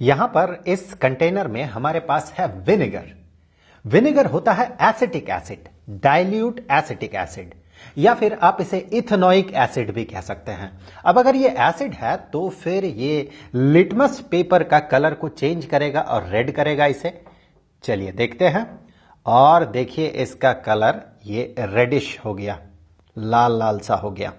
यहां पर इस कंटेनर में हमारे पास है विनेगर विनेगर होता है acetic acid dilute acetic acid या फिर आप इसे इथेनोइक एसिड भी कह सकते हैं अब अगर ये एसिड है तो फिर ये लिटमस पेपर का कलर को चेंज करेगा और रेड करेगा इसे चलिए देखते हैं और देखिए इसका कलर ये रेडिश हो गया लाल लाल सा हो गया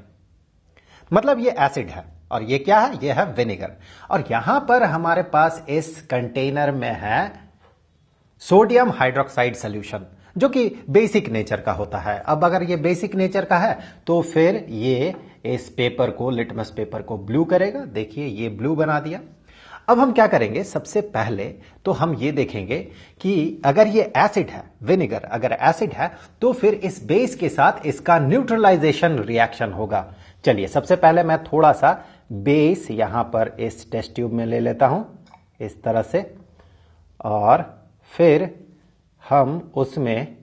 मतलब ये एसिड है और ये क्या है ये है विनेगर और यहां पर हमारे पास इस कंटेनर में है सोडियम हाइड्रोक्साइड सोल्यूशन जो कि बेसिक नेचर का होता है अब अगर ये बेसिक नेचर का है तो फिर ये इस पेपर को लिटमस पेपर को ब्लू करेगा देखिए ये ब्लू बना दिया अब हम क्या करेंगे सबसे पहले तो हम ये देखेंगे कि अगर ये एसिड है विनेगर अगर एसिड है तो फिर इस बेस के साथ इसका न्यूट्रलाइजेशन रिएक्शन होगा चलिए सबसे पहले मैं थोड़ा सा बेस यहां पर इस टेस्ट ट्यूब में ले लेता हूं इस तरह से और फिर हम उसमें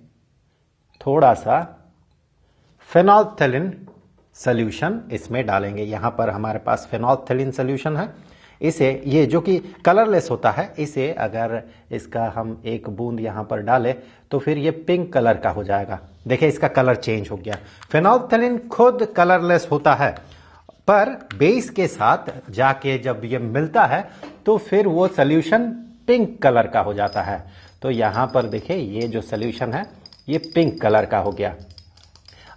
थोड़ा सा फेनॉल्थेलिन सोल्यूशन इसमें डालेंगे यहां पर हमारे पास फेनॉल्थेलिन सोल्यूशन है इसे ये जो कि कलरलेस होता है इसे अगर इसका हम एक बूंद यहां पर डालें तो फिर ये पिंक कलर का हो जाएगा देखिए इसका कलर चेंज हो गया फेनॉल्थेलिन खुद कलरलेस होता है पर बेस के साथ जाके जब ये मिलता है तो फिर वो सोल्यूशन पिंक कलर का हो जाता है तो यहां पर देखे ये जो सोल्यूशन है ये पिंक कलर का हो गया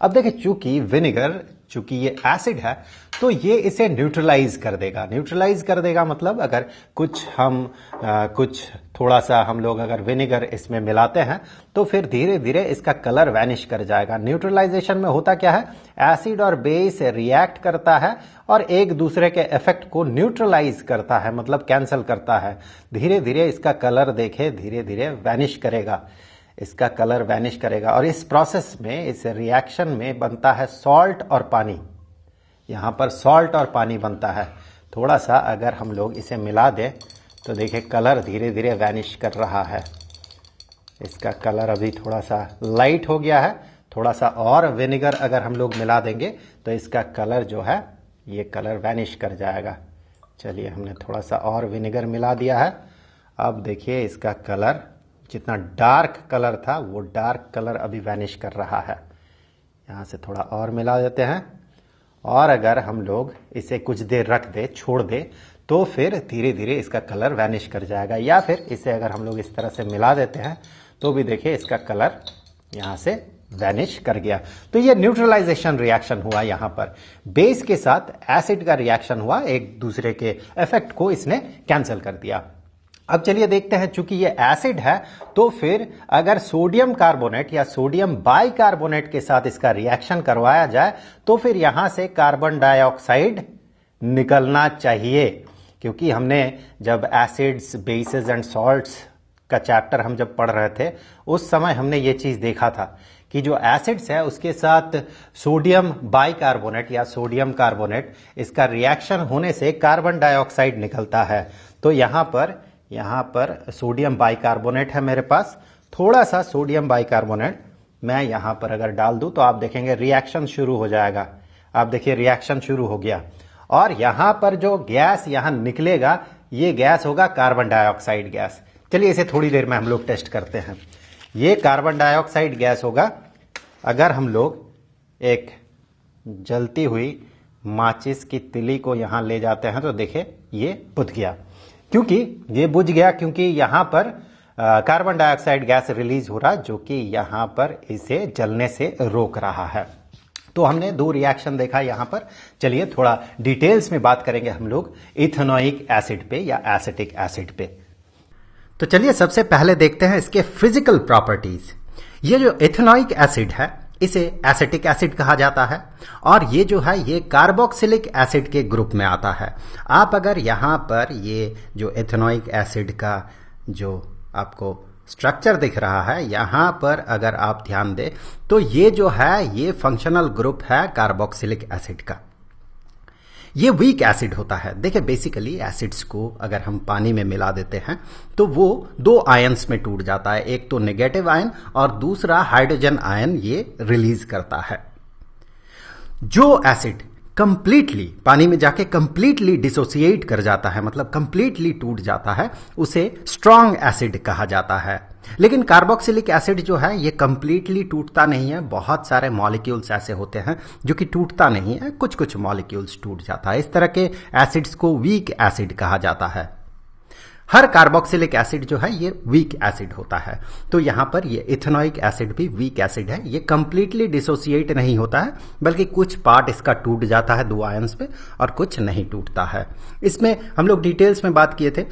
अब देखिए चूंकि विनेगर चूंकि ये एसिड है तो ये इसे न्यूट्रलाइज कर देगा न्यूट्रलाइज कर देगा मतलब अगर कुछ हम आ, कुछ थोड़ा सा हम लोग अगर विनेगर इसमें मिलाते हैं तो फिर धीरे धीरे इसका कलर वैनिश कर जाएगा न्यूट्रलाइजेशन में होता क्या है एसिड और बेस रिएक्ट करता है और एक दूसरे के इफेक्ट को न्यूट्रलाइज करता है मतलब कैंसल करता है धीरे धीरे इसका कलर देखे धीरे धीरे वैनिश करेगा इसका कलर वैनिश करेगा और इस प्रोसेस में इस रिएक्शन में बनता है सॉल्ट और पानी यहां पर सॉल्ट और पानी बनता है थोड़ा सा अगर हम लोग इसे मिला दें तो देखिए कलर धीरे धीरे वैनिश कर रहा है इसका कलर अभी थोड़ा सा लाइट हो गया है थोड़ा सा और विनेगर अगर हम लोग मिला देंगे तो इसका कलर जो है ये कलर वैनिश कर जाएगा चलिए हमने थोड़ा सा और विनेगर मिला दिया है अब देखिए इसका कलर जितना डार्क कलर था वो डार्क कलर अभी वैनिश कर रहा है यहाँ से थोड़ा और मिला देते हैं और अगर हम लोग इसे कुछ देर रख दे छोड़ दे तो फिर धीरे धीरे इसका कलर वैनिश कर जाएगा या फिर इसे अगर हम लोग इस तरह से मिला देते हैं तो भी देखिए इसका कलर यहां से वैनिश कर गया तो ये न्यूट्रलाइजेशन रिएक्शन हुआ यहां पर बेस के साथ एसिड का रिएक्शन हुआ एक दूसरे के इफेक्ट को इसने कैंसिल कर दिया अब चलिए देखते हैं चूंकि ये एसिड है तो फिर अगर सोडियम कार्बोनेट या सोडियम बाइकार्बोनेट के साथ इसका रिएक्शन करवाया जाए तो फिर यहां से कार्बन डाइऑक्साइड निकलना चाहिए क्योंकि हमने जब एसिड्स बेसिस एंड सॉल्ट्स का चैप्टर हम जब पढ़ रहे थे उस समय हमने ये चीज देखा था कि जो एसिड्स है उसके साथ सोडियम बाइकार्बोनेट या सोडियम कार्बोनेट इसका रिएक्शन होने से कार्बन डाइऑक्साइड निकलता है तो यहां पर यहां पर सोडियम बाइकार्बोनेट है मेरे पास थोड़ा सा सोडियम बाइकार्बोनेट मैं यहां पर अगर डाल दूं तो आप देखेंगे रिएक्शन शुरू हो जाएगा आप देखिए रिएक्शन शुरू हो गया और यहां पर जो गैस यहां निकलेगा ये गैस होगा कार्बन डाइऑक्साइड गैस चलिए इसे थोड़ी देर में हम लोग टेस्ट करते हैं ये कार्बन डाइऑक्साइड गैस होगा अगर हम लोग एक जलती हुई माचिस की तिली को यहां ले जाते हैं तो देखे ये बुझ गया क्योंकि ये बुझ गया क्योंकि यहां पर कार्बन डाइऑक्साइड गैस रिलीज हो रहा जो कि यहां पर इसे जलने से रोक रहा है तो हमने दो रिएक्शन देखा यहां पर चलिए थोड़ा डिटेल्स में बात करेंगे हम लोग इथेनोइक एसिड पे या एसिटिक एसिड पे तो चलिए सबसे पहले देखते हैं इसके फिजिकल प्रॉपर्टीज ये जो इथेनोइक एसिड है इसे एसिटिक एसिड कहा जाता है और ये जो है ये कार्बोक्सिलिक एसिड के ग्रुप में आता है आप अगर यहां पर ये जो इथेनोइक एसिड का जो आपको स्ट्रक्चर दिख रहा है यहां पर अगर आप ध्यान दें तो ये जो है ये फंक्शनल ग्रुप है कार्बोक्सिलिक एसिड का ये वीक एसिड होता है देखिए बेसिकली एसिड्स को अगर हम पानी में मिला देते हैं तो वो दो आयन्स में टूट जाता है एक तो नेगेटिव आयन और दूसरा हाइड्रोजन आयन ये रिलीज करता है जो एसिड कंप्लीटली पानी में जाके कंप्लीटली डिसोसिएट कर जाता है मतलब कंप्लीटली टूट जाता है उसे स्ट्रांग एसिड कहा जाता है लेकिन कार्बोक्सिलिक एसिड जो है ये कंप्लीटली टूटता नहीं है बहुत सारे मॉलिक्यूल्स ऐसे होते हैं जो कि टूटता नहीं है कुछ कुछ मॉलिक्यूल्स टूट जाता है इस तरह के एसिड्स को वीक एसिड कहा जाता है हर कार्बोक्सिलिक एसिड जो है ये वीक एसिड होता है तो यहां पर ये इथेनॉइक एसिड भी वीक एसिड है ये कंप्लीटली डिसोसिएट नहीं होता है बल्कि कुछ पार्ट इसका टूट जाता है दो आयंस पे और कुछ नहीं टूटता है इसमें हम लोग डिटेल्स में बात किए थे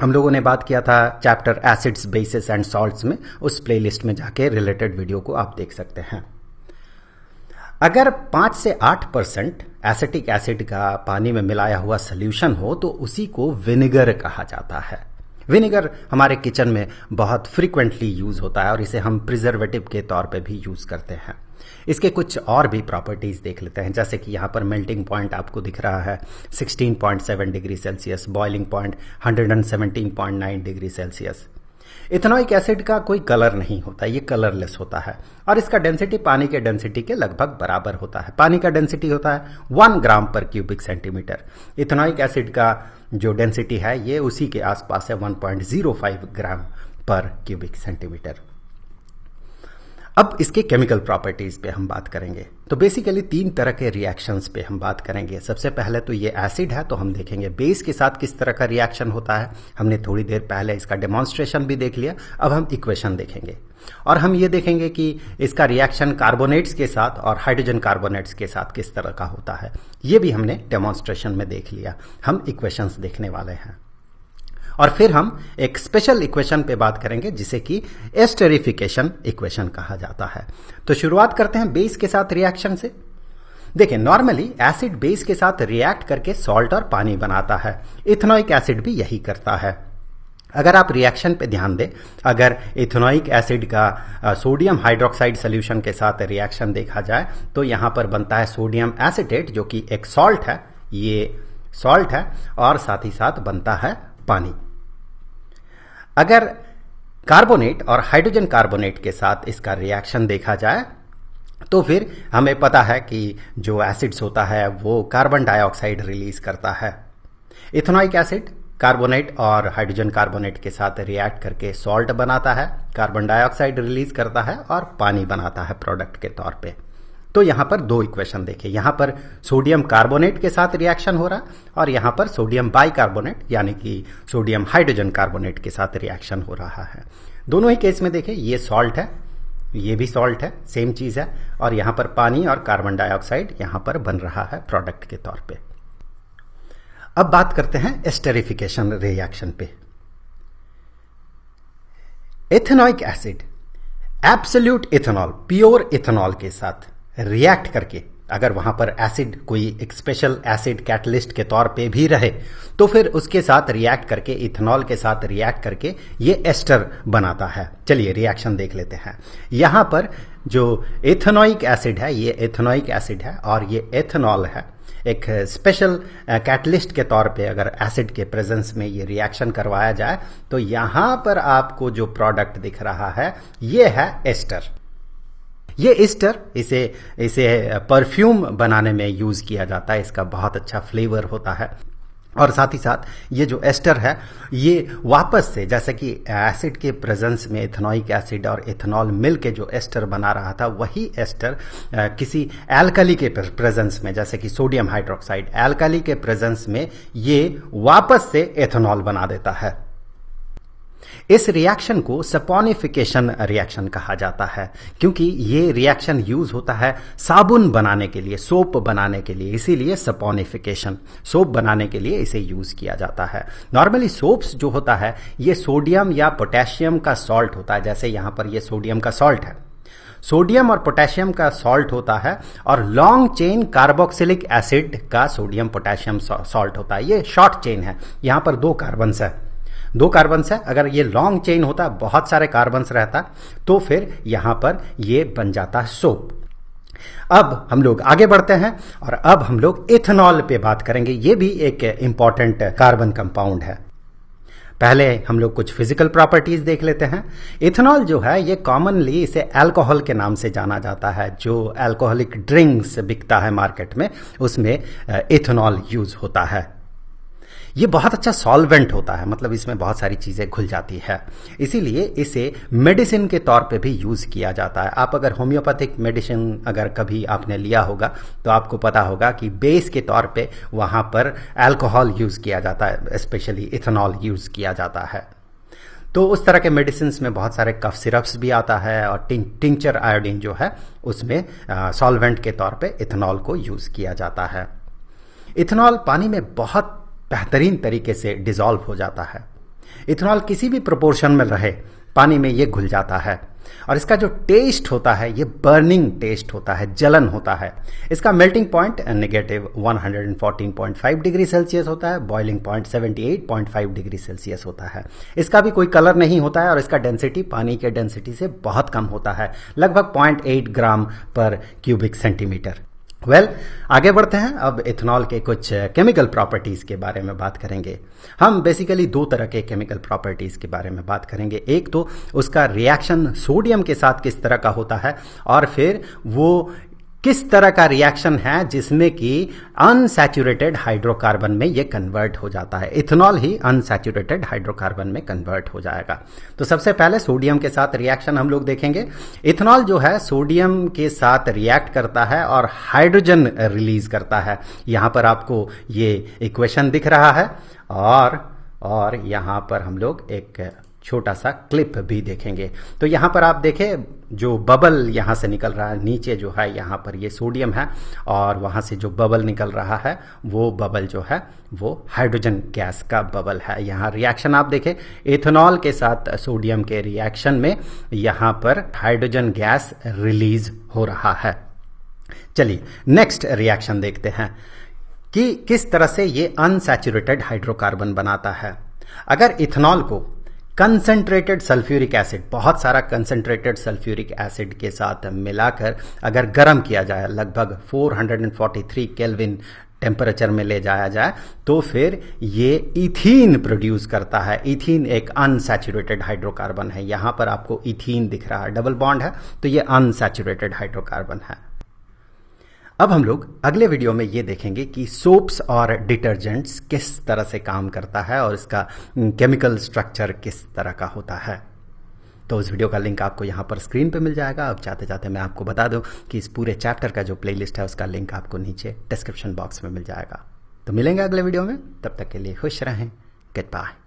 हम लोगों ने बात किया था chapter acids bases and salt में उस प्लेलिस्ट में जाके रिलेटेड वीडियो को आप देख सकते हैं अगर पांच से आठ परसेंट एसिटिक एसिड का पानी में मिलाया हुआ सोल्यूशन हो तो उसी को विनेगर कहा जाता है विनेगर हमारे किचन में बहुत फ्रीक्वेंटली यूज होता है और इसे हम प्रिजर्वेटिव के तौर पे भी यूज करते हैं इसके कुछ और भी प्रॉपर्टीज देख लेते हैं जैसे कि यहां पर मेल्टिंग पॉइंट आपको दिख रहा है 16.7 degree Celsius boiling point 117.9 degree Celsius ethanoic acid का कोई कलर नहीं होता ये कलरलेस होता है और इसका डेंसिटी पानी के डेंसिटी के लगभग बराबर होता है पानी का डेंसिटी होता है वन ग्राम पर क्यूबिक सेंटीमीटर इथेनोइक एसिड का जो डेंसिटी है ये उसी के आसपास है वन ग्राम पर क्यूबिक सेंटीमीटर अब इसके केमिकल प्रॉपर्टीज पे हम बात करेंगे तो बेसिकली तीन तरह के रिएक्शंस पे हम बात करेंगे सबसे पहले तो ये एसिड है तो हम देखेंगे बेस के साथ किस तरह का रिएक्शन होता है हमने थोड़ी देर पहले इसका डेमोन्स्ट्रेशन भी देख लिया अब हम इक्वेशन देखेंगे और हम ये देखेंगे कि इसका रिएक्शन कार्बोनेट्स के साथ और हाइड्रोजन कार्बोनेट्स के साथ किस तरह का होता है ये भी हमने डेमोन्स्ट्रेशन में देख लिया हम इक्वेशंस देखने वाले हैं और फिर हम एक स्पेशल इक्वेशन पे बात करेंगे जिसे कि एस्टेरिफिकेशन इक्वेशन कहा जाता है तो शुरुआत करते हैं बेस के साथ रिएक्शन से देखिए नॉर्मली एसिड बेस के साथ रिएक्ट करके सॉल्ट और पानी बनाता है इथेनोइक एसिड भी यही करता है अगर आप रिएक्शन पे ध्यान दें अगर इथेनोइक एसिड का सोडियम हाइड्रोक्साइड सोल्यूशन के साथ रिएक्शन देखा जाए तो यहां पर बनता है सोडियम एसिटेट जो कि एक सॉल्ट है ये सॉल्ट है और साथ ही साथ बनता है पानी अगर कार्बोनेट और हाइड्रोजन कार्बोनेट के साथ इसका रिएक्शन देखा जाए तो फिर हमें पता है कि जो एसिड्स होता है वो कार्बन डाइऑक्साइड रिलीज करता है इथेनॉइक एसिड कार्बोनेट और हाइड्रोजन कार्बोनेट के साथ रिएक्ट करके सॉल्ट बनाता है कार्बन डाइऑक्साइड रिलीज करता है और पानी बनाता है प्रोडक्ट के तौर पे तो यहां पर दो इक्वेशन देखें यहां पर सोडियम कार्बोनेट के साथ रिएक्शन हो रहा और यहां पर सोडियम बाइकार्बोनेट यानी कि सोडियम हाइड्रोजन कार्बोनेट के साथ रिएक्शन हो रहा है दोनों ही केस में देखें ये सॉल्ट है ये भी सॉल्ट है सेम चीज है और यहां पर पानी और कार्बन डाइऑक्साइड यहां पर बन रहा है प्रोडक्ट के तौर पर अब बात करते हैं एस्टेरिफिकेशन रिएक्शन पे ethanoic acid absolute ethanol pure ethanol के साथ रिएक्ट करके अगर वहां पर एसिड कोई एक स्पेशल एसिड कैटलिस्ट के तौर पे भी रहे तो फिर उसके साथ रिएक्ट करके इथेनॉल के साथ रिएक्ट करके ये एस्टर बनाता है चलिए रिएक्शन देख लेते हैं यहां पर जो इथेनॉइक एसिड है ये इथेनॉइक एसिड है और ये एथेनॉल है एक स्पेशल कैटलिस्ट uh, के तौर पे अगर एसिड के प्रेजेंस में ये रिएक्शन करवाया जाए तो यहां पर आपको जो प्रोडक्ट दिख रहा है ये है एस्टर ये ईस्टर इसे इसे परफ्यूम बनाने में यूज किया जाता है इसका बहुत अच्छा फ्लेवर होता है और साथ ही साथ ये जो एस्टर है ये वापस से जैसे कि एसिड के प्रेजेंस में इथेनॉइक एसिड और इथेनॉल मिल के जो एस्टर बना रहा था वही एस्टर किसी एल्कली के प्रेजेंस में जैसे कि सोडियम हाइड्रोक्साइड एल्कली के प्रेजेंस में ये वापस से एथेनॉल बना देता है इस रिएक्शन को सपोनिफिकेशन रिएक्शन कहा जाता है क्योंकि ये रिएक्शन यूज होता है साबुन बनाने के लिए सोप बनाने के लिए इसीलिए सपोनिफिकेशन सोप बनाने के लिए इसे यूज किया जाता है नॉर्मली सोप्स जो होता है ये सोडियम या पोटेशियम का सॉल्ट होता है जैसे यहां पर यह सोडियम का सॉल्ट है सोडियम और पोटेशियम का सॉल्ट होता है और लॉन्ग चेन कार्बोक्सिलिक एसिड का सोडियम पोटेशियम सॉल्ट होता है ये शॉर्ट चेन है यहां पर दो कार्बन है दो कार्बन्स है अगर ये लॉन्ग चेन होता बहुत सारे कार्बन्स रहता तो फिर यहां पर ये बन जाता सोप अब हम लोग आगे बढ़ते हैं और अब हम लोग इथेनॉल पे बात करेंगे ये भी एक इंपॉर्टेंट कार्बन कंपाउंड है पहले हम लोग कुछ फिजिकल प्रॉपर्टीज देख लेते हैं इथेनॉल जो है ये कॉमनली इसे अल्कोहल के नाम से जाना जाता है जो अल्कोहलिक ड्रिंक्स बिकता है मार्केट में उसमें इथेनॉल uh, यूज होता है ये बहुत अच्छा सॉल्वेंट होता है मतलब इसमें बहुत सारी चीज़ें घुल जाती है इसीलिए इसे मेडिसिन के तौर पे भी यूज़ किया जाता है आप अगर होम्योपैथिक मेडिसिन अगर कभी आपने लिया होगा तो आपको पता होगा कि बेस के तौर पे वहां पर अल्कोहल यूज़ किया जाता है स्पेशली इथेनॉल यूज़ किया जाता है तो उस तरह के मेडिसिन में बहुत सारे कफ सिरप्स भी आता है और टिं, टिंचर आयोडीन जो है उसमें सॉल्वेंट के तौर पे इथेनॉल को यूज़ किया जाता है इथेनॉल पानी में बहुत बेहतरीन तरीके से डिजॉल्व हो जाता है इथेनॉल किसी भी प्रोपोर्शन में रहे पानी में ये घुल जाता है और इसका जो टेस्ट होता है ये बर्निंग टेस्ट होता है जलन होता है इसका melting point negative 114.5 degree Celsius होता है बॉइलिंग पॉइंट 78.5 डिग्री सेल्सियस होता है इसका भी कोई कलर नहीं होता है और इसका डेंसिटी पानी के डेंसिटी से बहुत कम होता है लगभग 0.8 ग्राम पर क्यूबिक सेंटीमीटर वेल well, आगे बढ़ते हैं अब इथेनॉल के कुछ केमिकल प्रॉपर्टीज के बारे में बात करेंगे हम बेसिकली दो तरह के केमिकल प्रॉपर्टीज के बारे में बात करेंगे एक तो उसका रिएक्शन सोडियम के साथ किस तरह का होता है और फिर वो किस तरह का रिएक्शन है जिसमें कि अनसेचुरेटेड हाइड्रोकार्बन में ये कन्वर्ट हो जाता है इथेनॉल ही अनसेचुरेटेड हाइड्रोकार्बन में कन्वर्ट हो जाएगा तो सबसे पहले सोडियम के साथ रिएक्शन हम लोग देखेंगे इथेनॉल जो है सोडियम के साथ रिएक्ट करता है और हाइड्रोजन रिलीज करता है यहां पर आपको ये इक्वेशन दिख रहा है और और यहां पर हम लोग एक छोटा सा क्लिप भी देखेंगे तो यहाँ पर आप देखें जो बबल यहाँ से निकल रहा है नीचे जो है यहाँ पर ये सोडियम है और वहाँ से जो बबल निकल रहा है वो बबल जो है वो हाइड्रोजन गैस का बबल है यहाँ रिएक्शन आप देखें इथेनॉल के साथ सोडियम के रिएक्शन में यहाँ पर हाइड्रोजन गैस रिलीज हो रहा है चलिए नेक्स्ट रिएक्शन देखते हैं कि किस तरह से ये अनसेचुरेटेड हाइड्रोकार्बन बनाता है अगर इथेनॉल को कंसेंट्रेटेड सल्फ्यूरिक एसिड बहुत सारा कंसेंट्रेटेड सल्फ्यूरिक एसिड के साथ मिलाकर अगर गर्म किया जाए लगभग 443 केल्विन टेम्परेचर में ले जाया जाए तो फिर ये इथीन प्रोड्यूस करता है इथीन एक अनसेचुरेटेड हाइड्रोकार्बन है यहां पर आपको इथीन दिख रहा है डबल बॉन्ड है तो ये अनसेचुरेटेड हाइड्रोकार्बन है अब हम लोग अगले वीडियो में ये देखेंगे कि सोप्स और डिटर्जेंट्स किस तरह से काम करता है और इसका केमिकल स्ट्रक्चर किस तरह का होता है तो उस वीडियो का लिंक आपको यहाँ पर स्क्रीन पे मिल जाएगा अब चाहते चाहते मैं आपको बता दूँ कि इस पूरे चैप्टर का जो प्लेलिस्ट है उसका लिंक आपको नीचे डिस्क्रिप्शन बॉक्स में मिल जाएगा तो मिलेंगे अगले वीडियो में तब तक के लिए खुश रहें गुड बाय